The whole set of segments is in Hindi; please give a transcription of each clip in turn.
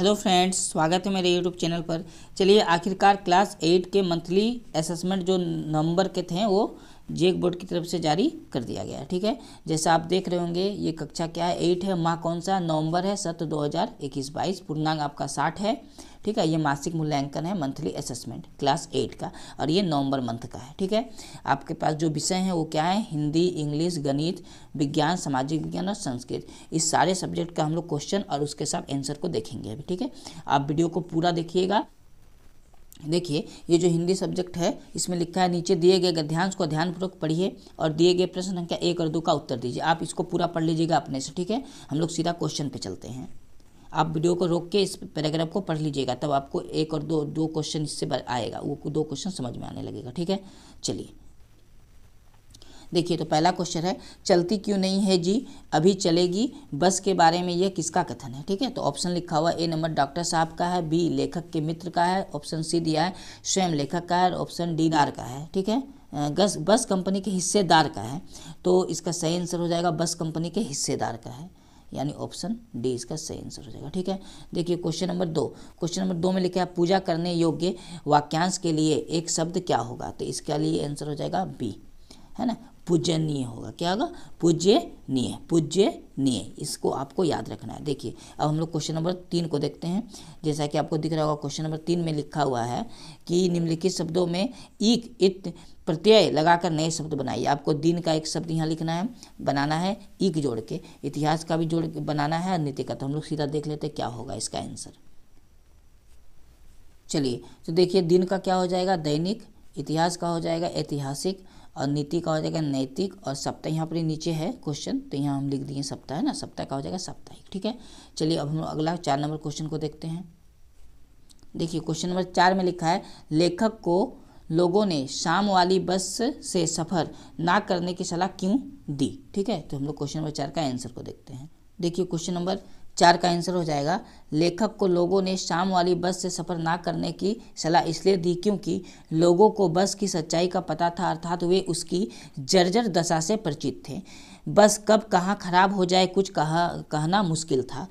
हेलो फ्रेंड्स स्वागत है मेरे यूट्यूब चैनल पर चलिए आखिरकार क्लास एट के मंथली असेसमेंट जो नंबर के थे वो जेक बोर्ड की तरफ से जारी कर दिया गया ठीक है जैसा आप देख रहे होंगे ये कक्षा क्या है एट है माह कौन सा नवंबर है सत्र दो हज़ार इक्कीस बाईस पूर्णांग आपका साठ है ठीक है ये मासिक मूल्यांकन है मंथली असेसमेंट क्लास एट का और ये नवंबर मंथ का है ठीक है आपके पास जो विषय हैं वो क्या है हिंदी इंग्लिश गणित विज्ञान सामाजिक विज्ञान और संस्कृत इस सारे सब्जेक्ट का हम लोग क्वेश्चन और उसके साथ आंसर को देखेंगे अभी ठीक है आप वीडियो को पूरा देखिएगा देखिए ये जो हिंदी सब्जेक्ट है इसमें लिखा है नीचे दिए गए गद्यांश को ध्यानपूर्वक पढ़िए और दिए गए प्रश्न संख्या एक और दो का उत्तर दीजिए आप इसको पूरा पढ़ लीजिएगा अपने से ठीक है हम लोग सीधा क्वेश्चन पे चलते हैं आप वीडियो को रोक के इस पैराग्राफ को पढ़ लीजिएगा तब आपको एक और दो दो क्वेश्चन इससे आएगा वो दो क्वेश्चन समझ में आने लगेगा ठीक है चलिए देखिए तो पहला क्वेश्चन है चलती क्यों नहीं है जी अभी चलेगी बस के बारे में यह किसका कथन है ठीक है तो ऑप्शन लिखा हुआ ए नंबर डॉक्टर साहब का है बी लेखक के मित्र का है ऑप्शन सी दिया है स्वयं लेखक का है ऑप्शन डी नार का है ठीक है गस बस कंपनी के हिस्सेदार का है तो इसका सही आंसर हो जाएगा बस कंपनी के हिस्सेदार का है यानी ऑप्शन डी इसका सही आंसर हो जाएगा ठीक है देखिए क्वेश्चन नंबर दो क्वेश्चन नंबर दो में लिखा है पूजा करने योग्य वाक्यांश के लिए एक शब्द क्या होगा तो इसके लिए आंसर हो जाएगा बी है ना पूजनीय होगा क्या होगा पूज्यनीय पूज्यनीय इसको आपको याद रखना है देखिए अब हम लोग क्वेश्चन नंबर तीन को देखते हैं जैसा कि आपको दिख रहा होगा क्वेश्चन नंबर तीन में लिखा हुआ है कि निम्नलिखित शब्दों में एक इत प्रत्यय लगाकर नए शब्द बनाइए आपको दिन का एक शब्द यहाँ लिखना है बनाना है एक जोड़ के इतिहास का भी जोड़ के बनाना है नीति का तो हम लोग सीधा देख लेते हैं क्या होगा इसका आंसर चलिए तो देखिए दिन का क्या हो जाएगा दैनिक इतिहास का हो जाएगा ऐतिहासिक और नीति का हो जाएगा नैतिक और सप्ताह यहाँ पर नीचे है क्वेश्चन तो यहाँ हम लिख दिए सप्ताह है ना सप्ताह का हो जाएगा साप्ताहिक ठीक है चलिए अब हम अगला चार नंबर क्वेश्चन को देखते हैं देखिए क्वेश्चन नंबर चार में लिखा है लेखक को लोगों ने शाम वाली बस से सफ़र ना करने की सलाह क्यों दी ठीक है तो हम लोग क्वेश्चन नंबर चार का आंसर को देखते हैं देखिए क्वेश्चन नंबर चार का आंसर हो जाएगा लेखक को लोगों ने शाम वाली बस से सफ़र ना करने की सलाह इसलिए दी क्योंकि लोगों को बस की सच्चाई का पता था अर्थात वे उसकी जर्जर दशा से परिचित थे बस कब कहाँ खराब हो जाए कुछ कहा कहना मुश्किल था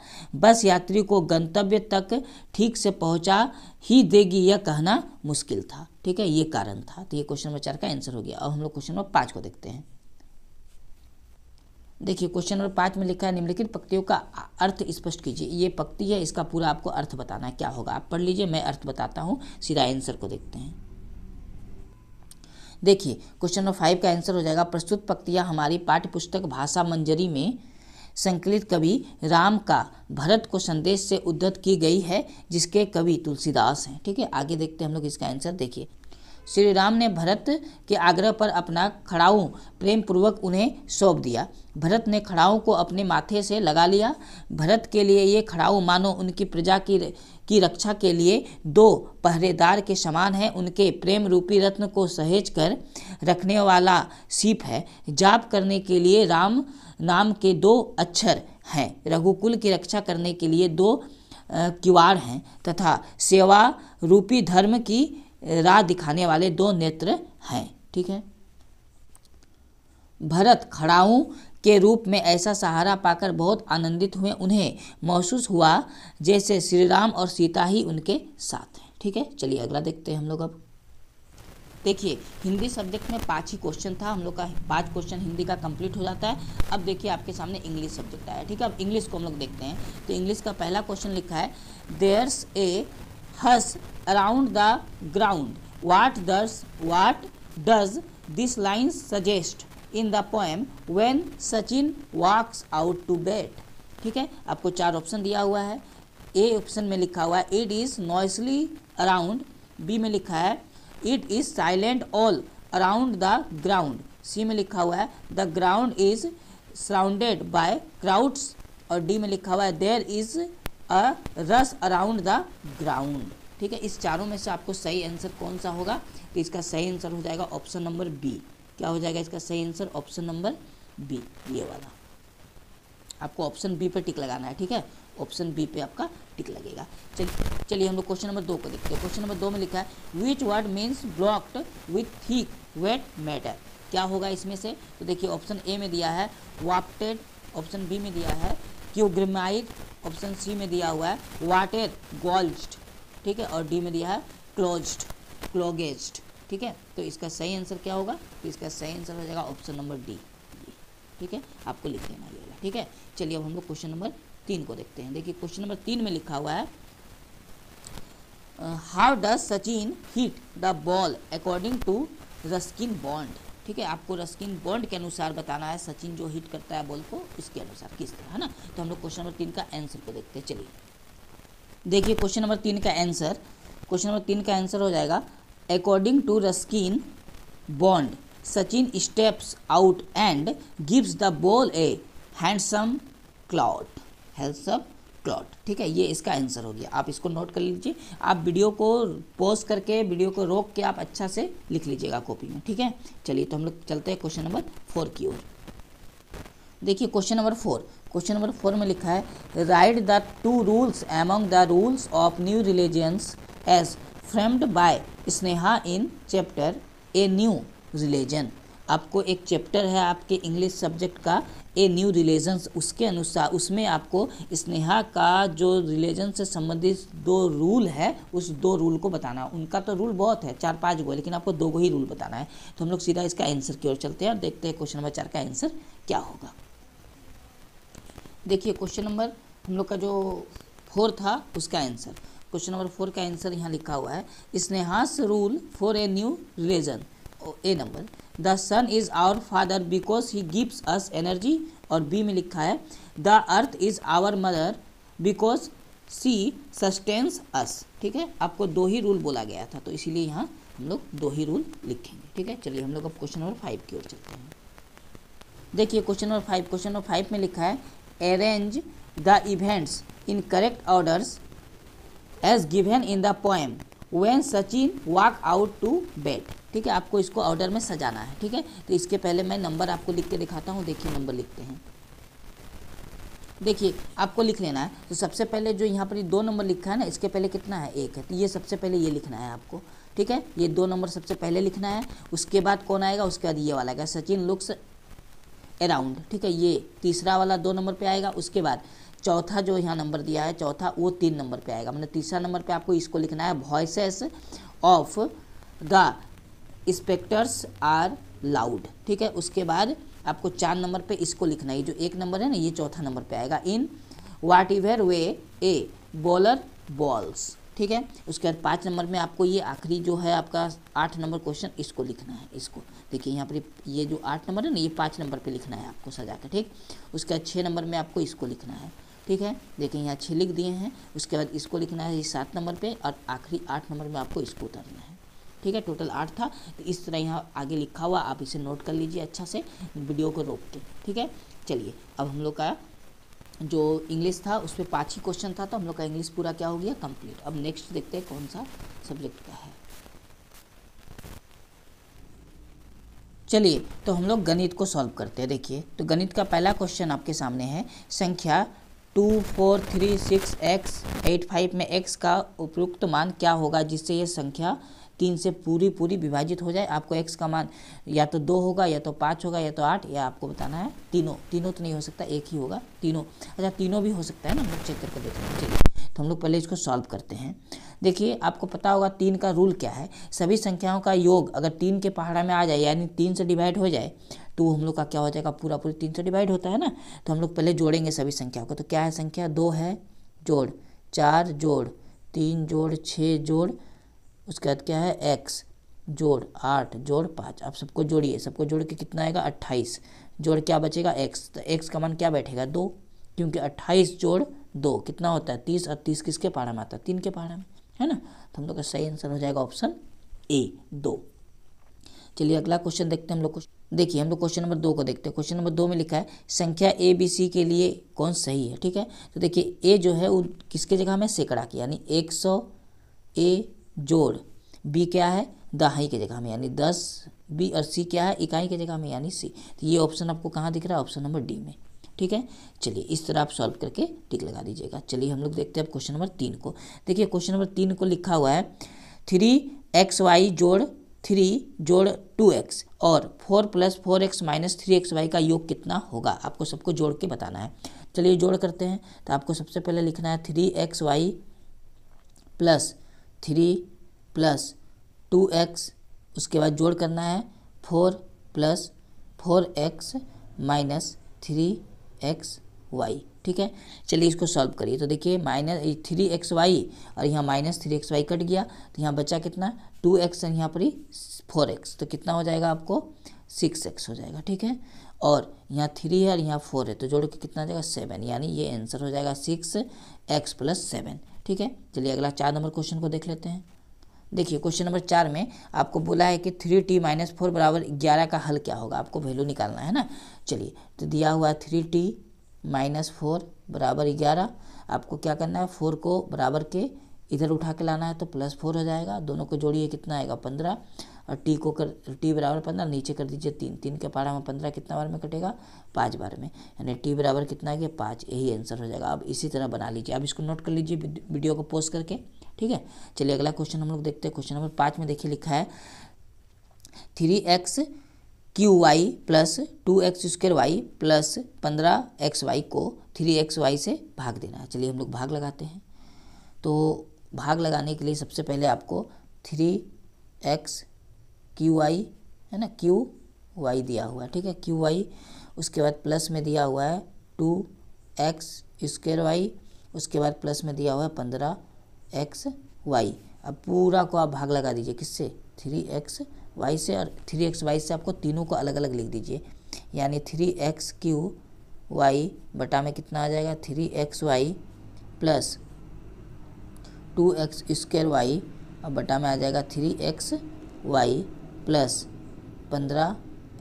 बस यात्री को गंतव्य तक ठीक से पहुँचा ही देगी यह कहना मुश्किल था ठीक है ये कारण था तो ये क्वेश्चन नंबर चार का आंसर हो गया और हम लोग क्वेश्चन नंबर पाँच को देखते हैं देखिए क्वेश्चन नंबर पाँच में लिखा है निम्नलिखित पक्तियों का अर्थ स्पष्ट कीजिए ये पक्ति है इसका पूरा आपको अर्थ बताना है क्या होगा आप पढ़ लीजिए मैं अर्थ बताता हूँ सीधा आंसर को देखते हैं देखिए क्वेश्चन नंबर फाइव का आंसर हो जाएगा प्रस्तुत पक्तियाँ हमारी पाठ्यपुस्तक भाषा मंजरी में संकलित कवि राम का भरत को संदेश से उद्धत की गई है जिसके कवि तुलसीदास हैं ठीक है आगे देखते हैं हम लोग इसका आंसर देखिए श्री राम ने भरत के आग्रह पर अपना खड़ाऊ प्रेम पूर्वक उन्हें सौंप दिया भरत ने खड़ाऊ को अपने माथे से लगा लिया भरत के लिए ये खड़ाऊ मानो उनकी प्रजा की की रक्षा के लिए दो पहरेदार के समान है उनके प्रेम रूपी रत्न को सहेज कर रखने वाला सीप है जाप करने के लिए राम नाम के दो अक्षर हैं रघुकुल की रक्षा करने के लिए दो किवाड़ हैं तथा सेवा रूपी धर्म की राह दिखाने वाले दो नेत्र हैं ठीक है भरत खड़ाऊ के रूप में ऐसा सहारा पाकर बहुत आनंदित हुए उन्हें महसूस हुआ जैसे श्री राम और सीता ही उनके साथ हैं ठीक है चलिए अगला देखते हैं हम लोग अब देखिए हिंदी सब्जेक्ट में पाँच ही क्वेश्चन था हम लोग का पाँच क्वेश्चन हिंदी का कंप्लीट हो जाता है अब देखिए आपके सामने इंग्लिश सब्जेक्ट आया ठीक है अब इंग्लिश को हम लोग देखते हैं तो इंग्लिश का पहला क्वेश्चन लिखा है there's a hush around the ground what does what does this line suggest in the poem when Sachin walks out to bed? ठीक है आपको चार ऑप्शन दिया हुआ है ए ऑप्शन में लिखा हुआ है it is noisily around B में लिखा है it is silent all around the ground C में लिखा हुआ है the ground is surrounded by crowds और डी में लिखा हुआ है देयर इज़ अ रस अराउंड द ग्राउंड ठीक है इस चारों में से आपको सही आंसर कौन सा होगा तो इसका सही आंसर हो जाएगा ऑप्शन नंबर बी क्या हो जाएगा इसका सही आंसर ऑप्शन नंबर बी ये वाला आपको ऑप्शन बी पे टिक लगाना है ठीक है ऑप्शन बी पे आपका टिक लगेगा चलिए चलिए हम लोग क्वेश्चन नंबर दो को देखते हैं क्वेश्चन नंबर दो में लिखा है which word means blocked with thick wet matter क्या होगा इसमें से तो देखिए ऑप्शन ए में दिया है वाप्टेड ऑप्शन बी में दिया है क्यूग्रमाइड ऑप्शन सी में दिया हुआ है वाटर गोल्ड ठीक है और डी में दिया है क्लोज्ड क्लोगेज्ड ठीक है तो इसका सही आंसर क्या होगा तो इसका सही आंसर हो जाएगा ऑप्शन नंबर डी ठीक है आपको लिख लेना ये ठीक है चलिए अब हम लोग क्वेश्चन नंबर तीन को देखते हैं देखिए क्वेश्चन नंबर तीन में लिखा हुआ है how does Sachin hit the ball according to Ruskin Bond ठीक है आपको रस्किन बॉन्ड के अनुसार बताना है सचिन जो हिट करता है बॉल को उसके अनुसार किस तरह है ना तो हम लोग क्वेश्चन नंबर तीन का आंसर को देखते हैं चलिए देखिए क्वेश्चन नंबर तीन का आंसर क्वेश्चन नंबर तीन का आंसर हो जाएगा according to Ruskin Bond Sachin steps out and gives the ball a handsome clout handsome plot ठीक है ये इसका आंसर हो गया आप इसको नोट कर लीजिए आप वीडियो को पॉज करके वीडियो को रोक के आप अच्छा से लिख लीजिएगा कॉपी में ठीक है चलिए तो हम लोग चलते हैं क्वेश्चन नंबर फोर की ओर देखिए question number four question number four में लिखा है write the two rules among the rules of new religions as framed by Sneha in chapter a new religion आपको एक चैप्टर है आपके इंग्लिश सब्जेक्ट का ए न्यू रिलेजन उसके अनुसार उसमें आपको स्नेहा का जो रिलेजन से संबंधित दो रूल है उस दो रूल को बताना उनका तो रूल बहुत है चार पाँच गो लेकिन आपको दो गो ही रूल बताना है तो हम लोग सीधा इसका आंसर की ओर चलते हैं और देखते हैं क्वेश्चन नंबर चार का आंसर क्या होगा देखिए क्वेश्चन नंबर हम लोग का जो फोर था उसका आंसर क्वेश्चन नंबर फोर का आंसर यहाँ लिखा हुआ है Sneha's rule for a new religion A number the sun is our father because he gives us energy और बी में लिखा है the earth is our mother because she sustains us ठीक है आपको दो ही रूल बोला गया था तो इसीलिए यहाँ हम लोग दो ही रूल लिखेंगे ठीक है चलिए हम लोग अब क्वेश्चन नंबर फाइव की ओर चलते हैं देखिए question number five question number five में लिखा है arrange the events in correct orders as given in the poem when Sachin walk out to bed ठीक है आपको इसको ऑर्डर में सजाना है ठीक है तो इसके पहले मैं नंबर आपको लिख के दिखाता हूँ देखिए नंबर लिखते हैं देखिए आपको लिख लेना है तो सबसे पहले जो यहाँ पर दो नंबर लिखा है ना इसके पहले कितना है एक है तो ये सबसे पहले ये लिखना है आपको ठीक है ये दो नंबर सबसे पहले लिखना है उसके बाद कौन आएगा उसके बाद ये वाला आएगा सचिन लुक्स अराउंड ठीक है ये तीसरा वाला दो नंबर पे आएगा उसके बाद चौथा जो यहाँ नंबर दिया है चौथा वो तीन नंबर पे आएगा मतलब तीसरा नंबर पे आपको इसको लिखना है voices of the inspectors are loud ठीक है उसके बाद आपको चार नंबर पे इसको लिखना है जो एक नंबर है ना ये चौथा नंबर पे आएगा इन वाट इवेर वे ए बॉलर बॉल्स ठीक है उसके बाद पाँच नंबर में आपको ये आखिरी जो है आपका आठ नंबर क्वेश्चन इसको लिखना है इसको देखिए यहाँ पर ये जो आठ नंबर है ना ये पाँच नंबर पे लिखना है आपको सजा के ठीक उसके बाद छः नंबर में आपको इसको लिखना है ठीक है देखिए यहाँ छः लिख दिए हैं उसके बाद इसको लिखना है ये सात नंबर पर और आखिरी आठ नंबर में आपको इसको उतरना है ठीक है टोटल आठ था तो इस तरह यहाँ आगे लिखा हुआ आप इसे नोट कर लीजिए अच्छा से वीडियो को रोक के ठीक है चलिए अब हम लोग का जो इंग्लिश था पर पाँच ही क्वेश्चन था तो हम लोग का इंग्लिश पूरा क्या हो गया कंप्लीट अब नेक्स्ट देखते हैं कौन सा सब्जेक्ट का है चलिए तो हम लोग गणित को सॉल्व करते हैं देखिए तो गणित का पहला क्वेश्चन आपके सामने है संख्या two four three six x eight five में एक्स का उपयुक्त मान क्या होगा जिससे यह संख्या तीन से पूरी पूरी विभाजित हो जाए आपको एक्स का मान या तो दो होगा या तो पाँच होगा या तो आठ या आपको बताना है तीनों तीनों तो नहीं हो सकता एक ही होगा तीनों अच्छा तीनों भी हो सकता है ना हम चेक करके देखते हैं ठीक तो हम लोग पहले इसको सॉल्व करते हैं देखिए आपको पता होगा तीन का रूल क्या है सभी संख्याओं का योग अगर तीन के पहाड़ा में आ जाए यानी तीन से डिवाइड हो जाए तो हम लोग का क्या हो जाएगा पूरा पूरी तीन से डिवाइड होता है ना तो हम लोग पहले जोड़ेंगे सभी संख्याओं को तो क्या है संख्या दो है जोड़ चार जोड़ तीन जोड़ छः जोड़ उसके बाद क्या है एक्स जोड़ आठ जोड़ पाँच आप सबको जोड़िए सबको जोड़ के कितना आएगा अट्ठाईस जोड़ क्या बचेगा एक्स तो एक्स का मान क्या बैठेगा दो क्योंकि अट्ठाईस जोड़ दो कितना होता है तीस और तीस किसके पहाड़ा में आता है तीन के पहाड़ा में है ना तो हम लोग का सही आंसर हो जाएगा ऑप्शन ए दो चलिए अगला क्वेश्चन देखते हैं हम लोग कुछ देखिए हम लोग क्वेश्चन नंबर दो को देखते हैं क्वेश्चन नंबर दो में लिखा है संख्या ए बी सी के लिए कौन सही है ठीक है तो देखिए ए जो है वो किसके जगह में सैकड़ा की यानी एक सौ ए जोड़ बी क्या है दहाई की जगह में यानी दस बी और सी क्या है इकाई की जगह में यानी सी तो ये ऑप्शन आपको कहाँ दिख रहा है ऑप्शन नंबर डी में ठीक है चलिए इस तरह आप सॉल्व करके टिक लगा दीजिएगा चलिए हम लोग देखते हैं अब क्वेश्चन नंबर तीन को देखिए क्वेश्चन नंबर तीन को लिखा हुआ है थ्री एक्स वाई जोड़ थ्री जोड़ टू एक्स और four plus four x minus three x y का योग कितना होगा आपको सबको जोड़ के बताना है चलिए जोड़ करते हैं तो आपको सबसे पहले लिखना है three x y plus three plus two x उसके बाद जोड़ करना है four plus four x minus three x y ठीक है चलिए इसको सॉल्व करिए तो देखिए माइनस थ्री एक्स वाई और यहाँ minus three x y cut गया तो यहाँ बचा कितना टू एक्स और यहाँ पर ही फोर एक्स तो कितना हो जाएगा आपको सिक्स एक्स हो जाएगा ठीक है और यहाँ थ्री है और यहाँ फोर है तो जोड़ के कितना आ जाएगा सेवन यानी ये आंसर हो जाएगा सिक्स एक्स प्लस सेवन ठीक है चलिए अगला चार नंबर क्वेश्चन को देख लेते हैं देखिए क्वेश्चन नंबर चार में आपको बोला है कि थ्री टी माइनस फोर बराबर ग्यारह का हल क्या होगा आपको वैल्यू निकालना है ना चलिए तो दिया हुआ थ्री टी माइनस फोर बराबर ग्यारह आपको क्या करना है फोर को बराबर के इधर उठा के लाना है तो प्लस फोर हो जाएगा दोनों को जोड़िए कितना आएगा पंद्रह और टी को कर टी बराबर पंद्रह नीचे कर दीजिए तीन तीन के पारा में पंद्रह कितना बार में कटेगा पाँच बार में यानी टी बराबर कितना गया पाँच यही आंसर हो जाएगा अब इसी तरह बना लीजिए अब इसको नोट कर लीजिए वीडियो को पोस्ट करके ठीक है चलिए अगला क्वेश्चन हम लोग देखते हैं क्वेश्चन नंबर पाँच में देखिए लिखा है three x q y plus two x square y plus पंद्रह एक्स वाई को थ्री एक्स वाई से भाग देना है चलिए हम लोग भाग लगाते हैं तो भाग लगाने के लिए सबसे पहले आपको थ्री एक्स क्यू आई है ना क्यू वाई दिया हुआ है ठीक है क्यू वाई उसके बाद प्लस में दिया हुआ है टू एक्स स्क्वेयर वाई उसके बाद प्लस में दिया हुआ है पंद्रह एक्स वाई अब पूरा को आप भाग लगा दीजिए किससे थ्री एक्स वाई से और थ्री एक्स वाई से आपको तीनों को अलग अलग लिख दीजिए यानी थ्री एक्स क्यू वाई बटा में कितना आ जाएगा three x y plus two x square y और बटा में आ जाएगा थ्री एक्स वाई प्लस पंद्रह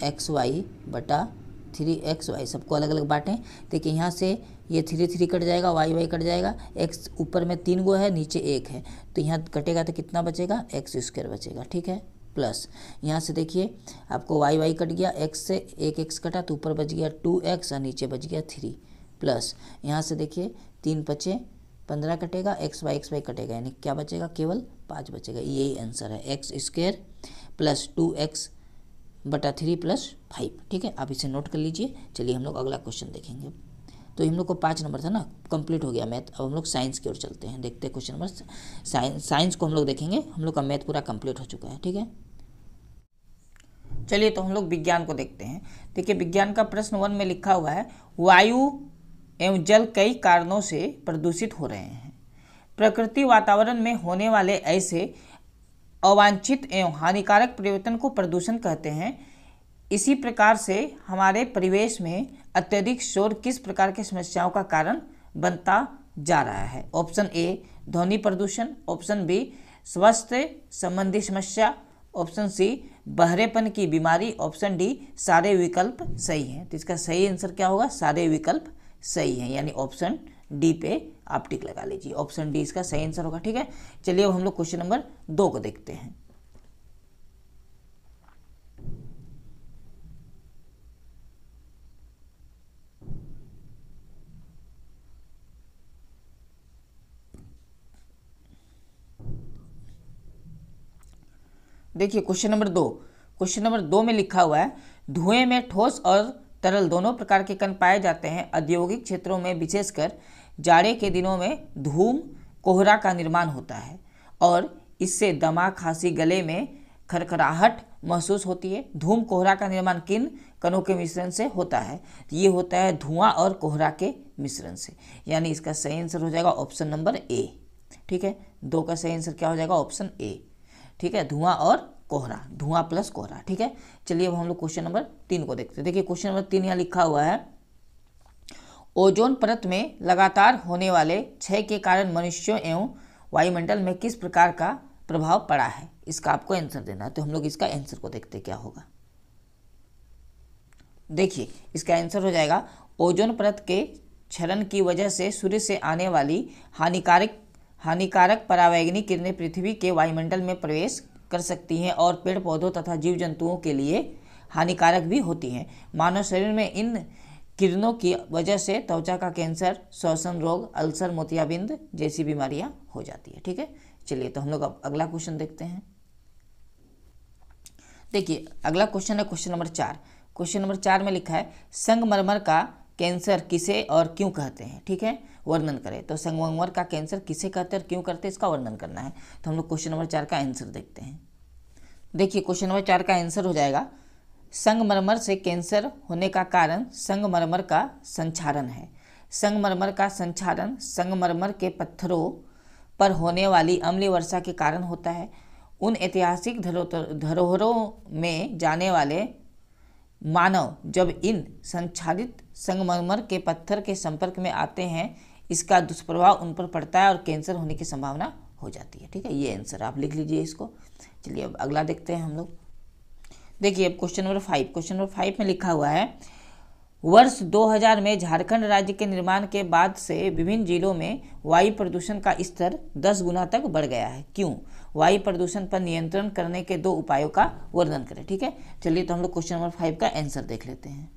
एक्स वाई बटा थ्री एक्स वाई सबको अलग अलग बांटें देखिए यहाँ से ये थ्री थ्री कट जाएगा वाई वाई कट जाएगा एक्स ऊपर में तीन गो है नीचे एक है तो यहाँ कटेगा तो कितना बचेगा एक्स स्क्वायर बचेगा ठीक है प्लस यहाँ से देखिए आपको वाई वाई कट गया एक्स से एक एक्स कटा तो ऊपर बच गया टू एक्स और नीचे बच गया थ्री प्लस यहाँ से देखिए तीन पचे पंद्रह कटेगा एक्स वाई एक्स वाई कटेगा यानी क्या बचेगा केवल पाँच बचेगा यही आंसर है x square plus two x बटा थ्री प्लस फाइव ठीक है आप इसे नोट कर लीजिए चलिए हम लोग अगला क्वेश्चन देखेंगे तो हम लोग को पाँच नंबर था ना कंप्लीट हो गया मैथ अब हम लोग साइंस की ओर चलते हैं देखते हैं क्वेश्चन नंबर साइंस साइंस को हम लोग देखेंगे हम लोग का मैथ पूरा कंप्लीट हो चुका है ठीक है चलिए तो हम लोग विज्ञान को देखते हैं देखिए विज्ञान का प्रश्न वन में लिखा हुआ है वायु एवं जल कई कारणों से प्रदूषित हो रहे हैं प्रकृति वातावरण में होने वाले ऐसे अवांछित एवं हानिकारक परिवर्तन को प्रदूषण कहते हैं इसी प्रकार से हमारे परिवेश में अत्यधिक शोर किस प्रकार के समस्याओं का कारण बनता जा रहा है ऑप्शन ए ध्वनि प्रदूषण ऑप्शन बी स्वास्थ्य संबंधी समस्या ऑप्शन सी बहरेपन की बीमारी ऑप्शन डी सारे विकल्प सही हैं तो इसका सही आंसर क्या होगा सारे विकल्प सही हैं यानी ऑप्शन डी पे आप टिक लगा लीजिए ऑप्शन डी इसका सही आंसर होगा ठीक है चलिए अब हम लोग क्वेश्चन नंबर दो को देखते हैं देखिए क्वेश्चन नंबर दो क्वेश्चन नंबर दो में लिखा हुआ है धुएं में ठोस और तरल दोनों प्रकार के कण पाए जाते हैं औद्योगिक क्षेत्रों में विशेषकर जाड़े के दिनों में धूम कोहरा का निर्माण होता है और इससे दमा खांसी गले में खरखराहट महसूस होती है धूम कोहरा का निर्माण किन कणों के मिश्रण से होता है ये होता है धुआं और कोहरा के मिश्रण से यानी इसका सही आंसर हो जाएगा ऑप्शन नंबर ए ठीक है दो का सही आंसर क्या हो जाएगा ऑप्शन ए ठीक है धुआं और कोहरा धुआं प्लस कोहरा ठीक है चलिए अब हम लोग क्वेश्चन नंबर तीन को देखते हैं देखिए क्वेश्चन नंबर तीन यहाँ लिखा हुआ है ओजोन परत में लगातार होने वाले क्षय के कारण मनुष्यों एवं वायुमंडल में किस प्रकार का प्रभाव पड़ा है इसका आपको आंसर देना है तो हम लोग इसका आंसर को देखते क्या होगा देखिए इसका आंसर हो जाएगा ओजोन परत के क्षरण की वजह से सूर्य से आने वाली हानिकारक हानिकारक परावैग्निक किरणें पृथ्वी के वायुमंडल में प्रवेश कर सकती हैं और पेड़ पौधों तथा जीव जंतुओं के लिए हानिकारक भी होती हैं मानव शरीर में इन किरणों की वजह से त्वचा का कैंसर श्वसन रोग अल्सर मोतियाबिंद जैसी बीमारियां हो जाती है ठीक है चलिए तो हम लोग अब अगला क्वेश्चन देखते हैं देखिए अगला क्वेश्चन है क्वेश्चन नंबर चार क्वेश्चन नंबर चार में लिखा है संगमरमर का कैंसर किसे और क्यों कहते हैं ठीक है वर्णन करें तो संगमरमर का कैंसर किसे कहते हैं और क्यों करते हैं इसका वर्णन करना है तो हम लोग क्वेश्चन नंबर चार का आंसर देखते हैं देखिए क्वेश्चन नंबर चार का आंसर हो जाएगा संगमरमर से कैंसर होने का कारण संगमरमर का संचारण है संगमरमर का संचारण संगमरमर के पत्थरों पर होने वाली अम्लीय वर्षा के कारण होता है उन ऐतिहासिक धरोहरों में जाने वाले मानव जब इन संचालित संगमरमर के पत्थर के संपर्क में आते हैं इसका दुष्प्रभाव उन पर पड़ता है और कैंसर होने की संभावना हो जाती है ठीक है ये आंसर आप लिख लीजिए इसको चलिए अब अगला देखते हैं हम लोग देखिए अब question number five question number five में लिखा हुआ है वर्ष 2000 में झारखंड राज्य के निर्माण के बाद से विभिन्न जिलों में वायु प्रदूषण का स्तर 10 गुना तक बढ़ गया है क्यों वायु प्रदूषण पर नियंत्रण करने के दो उपायों का वर्णन करें ठीक है चलिए तो हम लोग क्वेश्चन नंबर फाइव का आंसर देख लेते हैं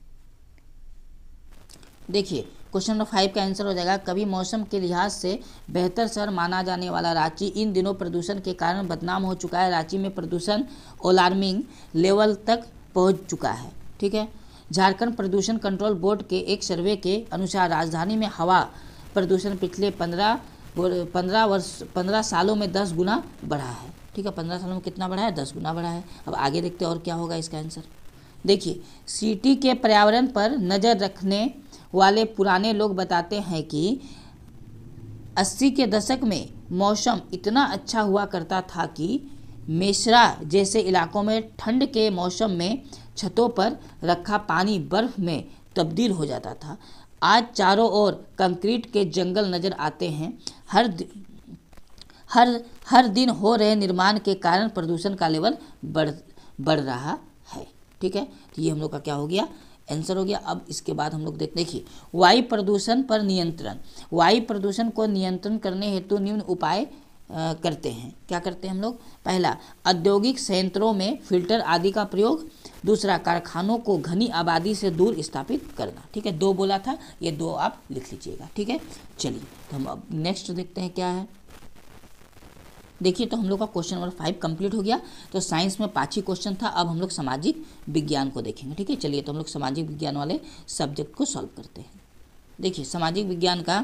देखिए क्वेश्चन नंबर फाइव का आंसर हो जाएगा कभी मौसम के लिहाज से बेहतर शहर माना जाने वाला रांची इन दिनों प्रदूषण के कारण बदनाम हो चुका है रांची में प्रदूषण अलार्मिंग लेवल तक पहुँच चुका है ठीक है झारखंड प्रदूषण कंट्रोल बोर्ड के एक सर्वे के अनुसार राजधानी में हवा प्रदूषण पिछले पंद्रह पंद्रह वर्ष पंद्रह सालों में दस गुना बढ़ा है ठीक है पंद्रह सालों में कितना बढ़ा है दस गुना बढ़ा है अब आगे देखते हैं और क्या होगा इसका आंसर देखिए सिटी के पर्यावरण पर नज़र रखने वाले पुराने लोग बताते हैं कि अस्सी के दशक में मौसम इतना अच्छा हुआ करता था कि मेसरा जैसे इलाकों में ठंड के मौसम में छतों पर रखा पानी बर्फ में तब्दील हो जाता था आज चारों ओर कंक्रीट के जंगल नज़र आते हैं हर हर हर दिन हो रहे निर्माण के कारण प्रदूषण का लेवल बढ़ बढ़ रहा है ठीक है तो ये हम लोग का क्या हो गया आंसर हो गया अब इसके बाद हम लोग देख देखिए वायु प्रदूषण पर नियंत्रण वायु प्रदूषण को नियंत्रण करने हेतु तो निम्न उपाय करते हैं क्या करते हैं हम लोग पहला औद्योगिक संयंत्रों में फिल्टर आदि का प्रयोग दूसरा कारखानों को घनी आबादी से दूर स्थापित करना ठीक है दो बोला था ये दो आप लिख लीजिएगा ठीक है चलिए तो हम अब नेक्स्ट देखते हैं क्या है देखिए तो हम लोग का क्वेश्चन नंबर फाइव कंप्लीट हो गया तो साइंस में पाँच ही क्वेश्चन था अब हम लोग सामाजिक विज्ञान को देखेंगे ठीक है चलिए तो हम लोग सामाजिक विज्ञान वाले सब्जेक्ट को सॉल्व करते हैं देखिए सामाजिक विज्ञान का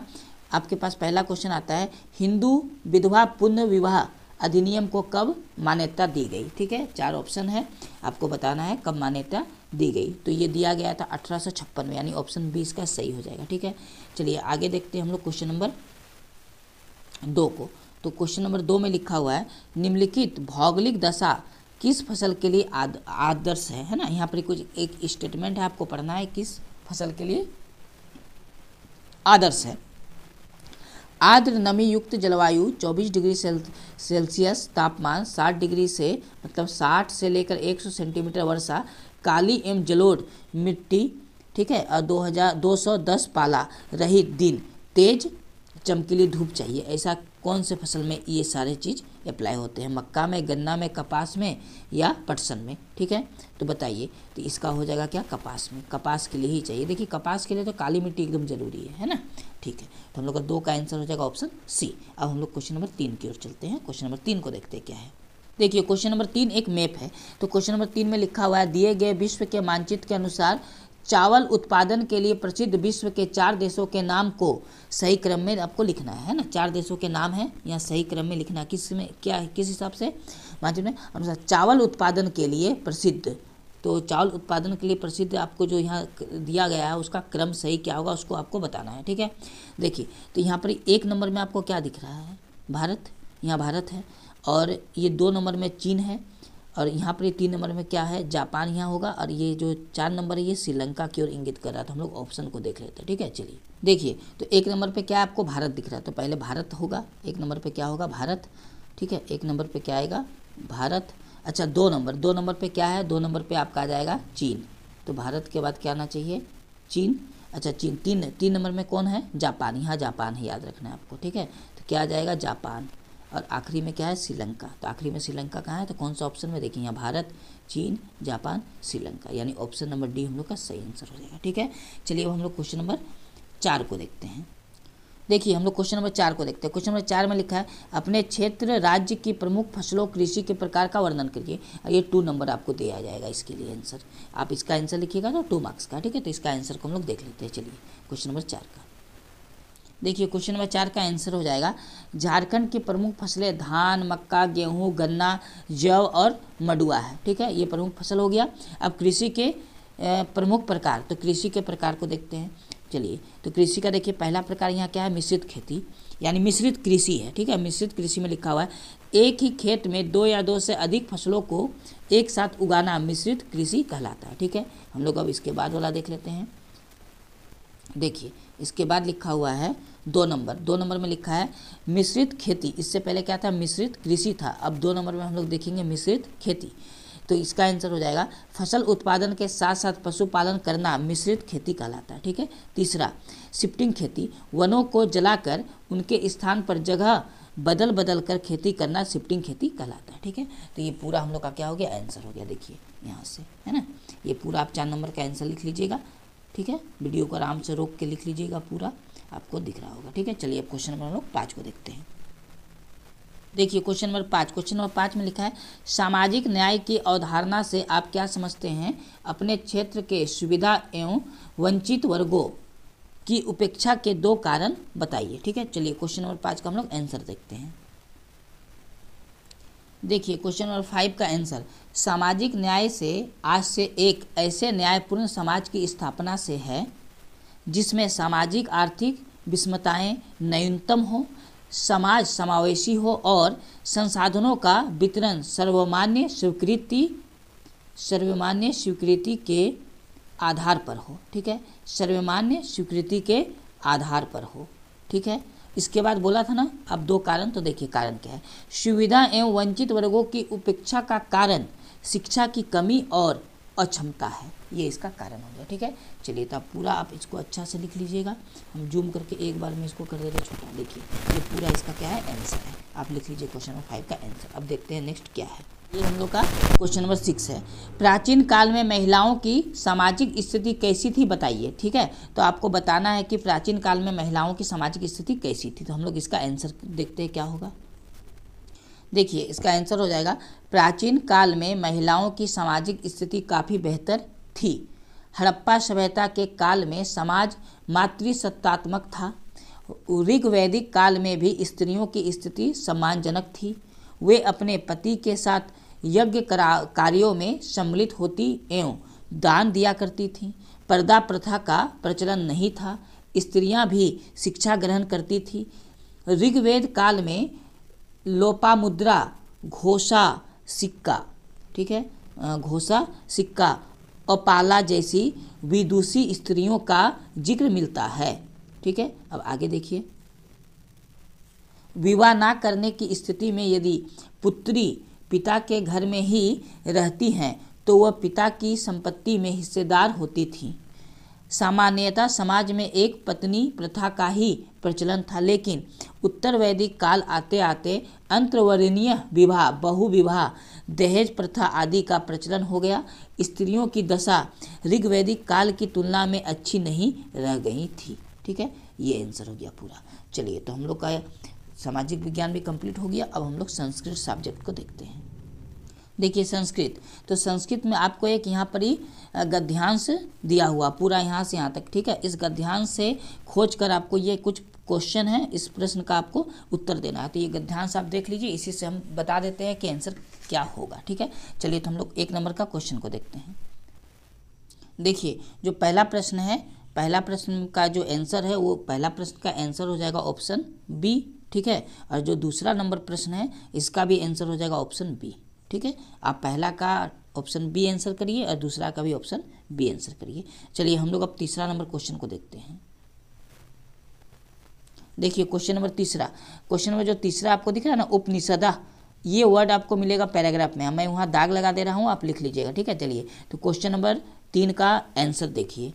आपके पास पहला क्वेश्चन आता है हिंदू विधवा पुनः विवाह अधिनियम को कब मान्यता दी गई ठीक है चार ऑप्शन है आपको बताना है कब मान्यता दी गई तो ये दिया गया था अठारह में यानी ऑप्शन बी इसका सही हो जाएगा ठीक है चलिए आगे देखते हैं हम लोग क्वेश्चन नंबर दो को तो क्वेश्चन नंबर दो में लिखा हुआ है निम्नलिखित भौगोलिक दशा किस फसल के लिए आद, आदर्श है है ना यहाँ पर कुछ एक स्टेटमेंट है आपको पढ़ना है किस फसल के लिए आदर्श है आद्र नमी युक्त जलवायु 24 डिग्री सेल, सेल्सियस तापमान 60 डिग्री से मतलब 60 से लेकर 100 सेंटीमीटर वर्षा काली एवं जलोड मिट्टी ठीक है और 2000 210 पाला रहित दिन तेज चमकीली धूप चाहिए ऐसा कौन से फसल में ये सारे चीज़ अप्लाई होते हैं मक्का में गन्ना में कपास में या पटसन में ठीक है तो बताइए तो इसका हो जाएगा क्या कपास में कपास के लिए ही चाहिए देखिए कपास के लिए तो काली मिट्टी एकदम ज़रूरी है है ना ठीक है तो हम लोग का दो का आंसर हो जाएगा ऑप्शन सी अब हम लोग क्वेश्चन नंबर तीन की ओर चलते हैं क्वेश्चन नंबर तीन को देखते हैं क्या है देखिए क्वेश्चन नंबर तीन एक मैप है तो क्वेश्चन नंबर तीन में लिखा हुआ है दिए गए विश्व के मानचित्र के अनुसार चावल उत्पादन के लिए प्रसिद्ध विश्व के चार देशों के नाम को सही क्रम में आपको लिखना है ना चार देशों के नाम है यहाँ सही क्रम में लिखना किस में क्या है किस हिसाब से मानते में अनुसार चावल उत्पादन के लिए प्रसिद्ध तो चावल उत्पादन के लिए प्रसिद्ध आपको जो यहाँ दिया गया है उसका क्रम सही क्या होगा उसको आपको बताना है ठीक है देखिए तो यहाँ पर एक नंबर में आपको क्या दिख रहा है भारत यहाँ भारत है और ये दो नंबर में चीन है और यहाँ पर ये तीन नंबर में क्या है जापान यहाँ होगा और ये जो चार नंबर है ये श्रीलंका की ओर इंगित कर रहा है तो हम लोग ऑप्शन को देख लेते हैं ठीक है चलिए देखिए तो एक नंबर पे क्या आपको भारत दिख रहा है तो पहले भारत होगा एक नंबर पे क्या होगा भारत ठीक है एक नंबर पे क्या आएगा भारत अच्छा दो नंबर दो नंबर पे क्या है दो नंबर पे आपका आ जाएगा चीन तो भारत के बाद क्या आना चाहिए चीन अच्छा चीन तीन तीन नंबर में कौन है जापान यहाँ जापान है याद रखना है आपको ठीक है तो क्या आ जाएगा जापान और आखिरी में क्या है श्रीलंका तो आखिरी में श्रीलंका कहाँ है तो कौन सा ऑप्शन में देखिए यहाँ भारत चीन जापान श्रीलंका यानी ऑप्शन नंबर डी हम लोग का सही आंसर हो जाएगा ठीक है चलिए अब हम लोग क्वेश्चन नंबर चार को देखते हैं देखिए हम लोग क्वेश्चन नंबर चार को देखते हैं क्वेश्चन नंबर चार में लिखा है अपने क्षेत्र राज्य की प्रमुख फसलों कृषि के प्रकार का वर्णन करिए ये टू नंबर आपको दिया जाएगा इसके लिए आंसर आप इसका आंसर लिखिएगा तो टू मार्क्स का ठीक है तो इसका आंसर को हम लोग देख लेते हैं चलिए क्वेश्चन नंबर चार का देखिए क्वेश्चन नंबर चार का आंसर हो जाएगा झारखंड की प्रमुख फसलें धान मक्का गेहूं गन्ना जव और मडुआ है ठीक है ये प्रमुख फसल हो गया अब कृषि के प्रमुख प्रकार तो कृषि के प्रकार को देखते हैं चलिए तो कृषि का देखिए पहला प्रकार यहाँ क्या है मिश्रित खेती यानी मिश्रित कृषि है ठीक है मिश्रित कृषि में लिखा हुआ है एक ही खेत में दो या दो से अधिक फसलों को एक साथ उगाना मिश्रित कृषि कहलाता है ठीक है हम लोग अब इसके बाद वाला देख लेते हैं देखिए इसके बाद लिखा हुआ है दो नंबर दो नंबर में लिखा है मिश्रित खेती इससे पहले क्या था मिश्रित कृषि था अब दो नंबर में हम लोग देखेंगे मिश्रित खेती तो इसका आंसर हो जाएगा फसल उत्पादन के साथ साथ पशुपालन करना मिश्रित खेती कहलाता है ठीक है तीसरा शिफ्टिंग खेती वनों को जलाकर उनके स्थान पर जगह बदल बदल कर खेती करना शिफ्टिंग खेती कहलाता है ठीक है तो ये पूरा हम लोग का क्या हो गया आंसर हो गया देखिए यहाँ से है ना ये पूरा आप चार नंबर का आंसर लिख लीजिएगा ठीक है वीडियो को आराम से रोक के लिख लीजिएगा पूरा आपको दिख रहा होगा ठीक है चलिए अब क्वेश्चन नंबर हम लोग पाँच को देखते हैं देखिए क्वेश्चन नंबर पाँच क्वेश्चन नंबर पाँच में लिखा है सामाजिक न्याय की अवधारणा से आप क्या समझते हैं अपने क्षेत्र के सुविधा एवं वंचित वर्गों की उपेक्षा के दो कारण बताइए ठीक है चलिए क्वेश्चन नंबर पाँच का हम लोग आंसर देखते हैं देखिए क्वेश्चन नंबर फाइव का आंसर सामाजिक न्याय से आज से एक ऐसे न्यायपूर्ण समाज की स्थापना से है जिसमें सामाजिक आर्थिक विषमताएँ न्यूनतम हो समाज समावेशी हो और संसाधनों का वितरण सर्वमान्य स्वीकृति सर्वमान्य स्वीकृति के आधार पर हो ठीक है सर्वमान्य स्वीकृति के आधार पर हो ठीक है इसके बाद बोला था ना अब दो कारण तो देखिए कारण क्या है सुविधा एवं वंचित वर्गों की उपेक्षा का कारण शिक्षा की कमी और अक्षमता है ये इसका कारण हो गया ठीक है चलिए तो पूरा आप इसको अच्छा से लिख लीजिएगा हम जूम करके एक बार में इसको कर दे रहे छोटा देखिए ये पूरा इसका क्या है आंसर है आप लिख लीजिए क्वेश्चन नंबर फाइव का आंसर अब देखते हैं नेक्स्ट क्या है ये हम लोग का क्वेश्चन नंबर सिक्स है प्राचीन काल में महिलाओं की सामाजिक स्थिति कैसी थी बताइए ठीक है तो आपको बताना है कि प्राचीन काल में महिलाओं की सामाजिक स्थिति कैसी थी तो हम लोग इसका आंसर देखते हैं क्या होगा देखिए इसका आंसर हो जाएगा प्राचीन काल में महिलाओं की सामाजिक स्थिति काफ़ी बेहतर थी हड़प्पा सभ्यता के काल में समाज मातृसत्तात्मक था ऋग्वैदिक काल में भी स्त्रियों की स्थिति सम्मानजनक थी वे अपने पति के साथ यज्ञ कार्यों में सम्मिलित होती एवं दान दिया करती थीं पर्दा प्रथा का प्रचलन नहीं था स्त्रियां भी शिक्षा ग्रहण करती थीं ऋग्वेद काल में लोपामुद्रा घोषा सिक्का ठीक है घोषा सिक्का अपाला जैसी विदुषी स्त्रियों का जिक्र मिलता है ठीक है अब आगे देखिए विवाह ना करने की स्थिति में यदि पुत्री पिता के घर में ही रहती हैं तो वह पिता की संपत्ति में हिस्सेदार होती थी सामान्यतः समाज में एक पत्नी प्रथा का ही प्रचलन था लेकिन उत्तर वैदिक काल आते आते अंतर्वर्णीय विवाह बहुविवाह दहेज प्रथा आदि का प्रचलन हो गया स्त्रियों की दशा ऋग्वैदिक काल की तुलना में अच्छी नहीं रह गई थी ठीक है ये आंसर हो गया पूरा चलिए तो हम लोग का सामाजिक विज्ञान भी कंप्लीट हो गया अब हम लोग संस्कृत सब्जेक्ट को देखते हैं देखिए संस्कृत तो संस्कृत में आपको एक यहाँ पर ही गद्यांश दिया हुआ पूरा यहाँ से यहाँ तक ठीक है इस गद्यांश से खोज कर आपको ये कुछ क्वेश्चन है इस प्रश्न का आपको उत्तर देना है तो ये गद्यांश आप देख लीजिए इसी से हम बता देते हैं कि आंसर क्या होगा ठीक है चलिए तो हम लोग एक नंबर का क्वेश्चन को देखते हैं देखिए जो पहला प्रश्न है पहला प्रश्न का जो आंसर है वो पहला प्रश्न का आंसर हो जाएगा ऑप्शन बी ठीक है और जो दूसरा नंबर प्रश्न है इसका भी आंसर हो जाएगा ऑप्शन बी ठीक है आप पहला का ऑप्शन बी आंसर करिए और दूसरा का भी ऑप्शन बी आंसर करिए चलिए हम लोग अब तीसरा नंबर क्वेश्चन को देखते हैं देखिए क्वेश्चन नंबर तीसरा क्वेश्चन नंबर जो तीसरा आपको दिख रहा है ना उपनिषदा ये वर्ड आपको मिलेगा पैराग्राफ में मैं वहाँ दाग लगा दे रहा हूँ आप लिख लीजिएगा ठीक है चलिए तो क्वेश्चन नंबर तीन का आंसर देखिए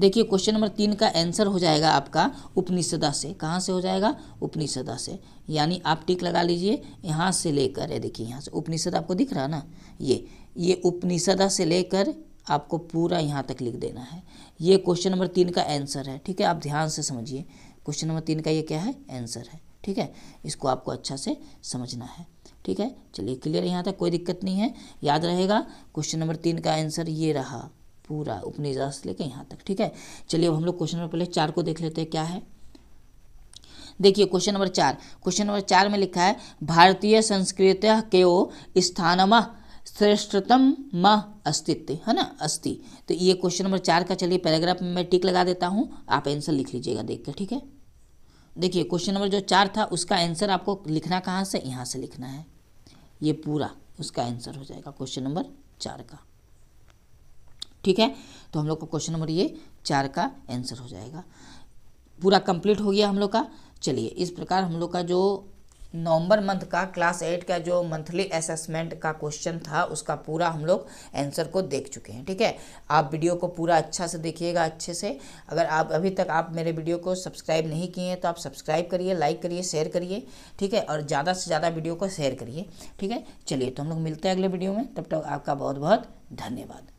देखिए क्वेश्चन नंबर तीन का आंसर हो जाएगा आपका उपनिषदा से कहाँ से हो जाएगा उपनिषदा से यानी आप टिक लगा लीजिए यहाँ से लेकर ये देखिए यहाँ से उपनिषद आपको दिख रहा ना ये ये उपनिषदा से लेकर आपको पूरा यहाँ तक लिख देना है ये क्वेश्चन नंबर तीन का आंसर है ठीक है आप ध्यान से समझिए क्वेश्चन नंबर तीन का ये क्या है आंसर है ठीक है इसको आपको अच्छा से समझना है ठीक है चलिए क्लियर यहाँ तक कोई दिक्कत नहीं है याद रहेगा क्वेश्चन नंबर तीन का आंसर ये रहा पूरा उपनिषद से लेकर यहाँ तक ठीक है चलिए अब हम लोग क्वेश्चन नंबर पहले चार को देख लेते हैं क्या है देखिए क्वेश्चन नंबर चार क्वेश्चन नंबर चार में लिखा है भारतीय संस्कृत के ओ स्थानम श्रेष्ठतम म अस्तित्व है ना अस्ति तो ये क्वेश्चन नंबर चार का चलिए पैराग्राफ में मैं टिक लगा देता हूँ आप आंसर लिख लीजिएगा देख के ठीक है देखिए क्वेश्चन नंबर जो चार था उसका आंसर आपको लिखना कहाँ से यहाँ से लिखना है ये पूरा उसका आंसर हो जाएगा क्वेश्चन नंबर चार का ठीक है तो हम लोग का क्वेश्चन नंबर ये चार का आंसर हो जाएगा पूरा कंप्लीट हो गया हम लोग का चलिए इस प्रकार हम लोग का जो नवंबर मंथ का क्लास एट का जो मंथली असेसमेंट का क्वेश्चन था उसका पूरा हम लोग आंसर को देख चुके हैं ठीक है आप वीडियो को पूरा अच्छा से देखिएगा अच्छे से अगर आप अभी तक आप मेरे वीडियो को सब्सक्राइब नहीं किए हैं तो आप सब्सक्राइब करिए लाइक करिए शेयर करिए ठीक है और ज़्यादा से ज़्यादा वीडियो को शेयर करिए ठीक है चलिए तो हम लोग मिलते हैं अगले वीडियो में तब तक आपका बहुत बहुत धन्यवाद